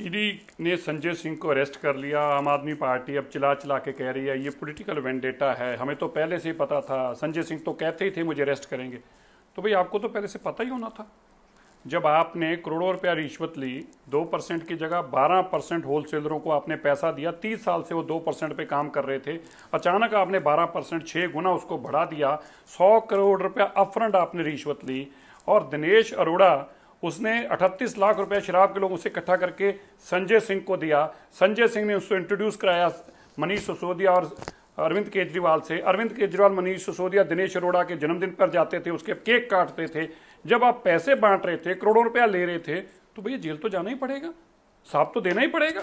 ED ने संजय सिंह को arrest कर लिया आम आदमी पार्टी अब चिला चिला के कह रही है ये पॉलिटिकल वेंडेटा है हमें तो पहले से ही पता था संजय सिंह तो कहते ही थे मुझे अरेस्ट करेंगे तो भाई आपको तो पहले से पता ही होना था जब आपने करोड़ों रुपया रिश्वत ली दो परसेंट की जगह बारह परसेंट होलसेलरों को आपने पैसा दिया तीस साल से वो दो परसेंट पर काम कर रहे थे अचानक आपने बारह परसेंट छः गुना उसको बढ़ा दिया सौ करोड़ रुपया अपफ्रंट आपने रिश्वत ली और दिनेश अरोड़ा उसने 38 लाख रुपए शराब के लोगों से इकट्ठा करके संजय सिंह को दिया संजय सिंह ने उसको इंट्रोड्यूस कराया मनीष सिसोदिया और अरविंद केजरीवाल से अरविंद केजरीवाल मनीष सिसोदिया दिनेश अरोड़ा के जन्मदिन पर जाते थे उसके केक काटते थे जब आप पैसे बांट रहे थे करोड़ों रुपया ले रहे थे तो भैया जेल तो जाना ही पड़ेगा साफ तो देना ही पड़ेगा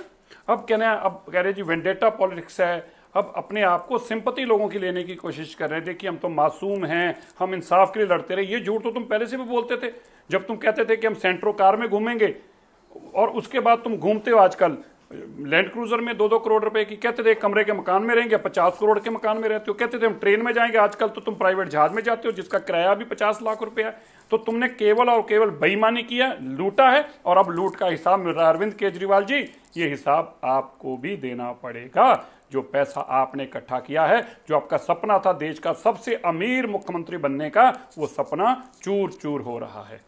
अब कहना अब कह रहे जी वेंडेटा पॉलिटिक्स है अब अपने आप को सिंपति लोगों की लेने की कोशिश कर रहे थे कि हम तो मासूम हैं हम इंसाफ के लिए लड़ते रहे ये झूठ तो तुम पहले से भी बोलते थे जब तुम कहते थे कि हम सेंट्रो कार में घूमेंगे और उसके बाद तुम घूमते हो आजकल लैंड क्रूजर में दो दो करोड़ रुपए की कहते थे कमरे के मकान में रहेंगे पचास करोड़ के मकान में रहते हो कहते थे हम ट्रेन में जाएंगे आजकल तो तुम प्राइवेट जहाज में जाते हो जिसका किराया भी पचास लाख रुपया है तो तुमने केवल और केवल बेईमानी किया लूटा है और अब लूट का हिसाब मिल रहा है अरविंद केजरीवाल जी ये हिसाब आपको भी देना पड़ेगा जो पैसा आपने इकट्ठा किया है जो आपका सपना था देश का सबसे अमीर मुख्यमंत्री बनने का वो सपना चूर चूर हो रहा है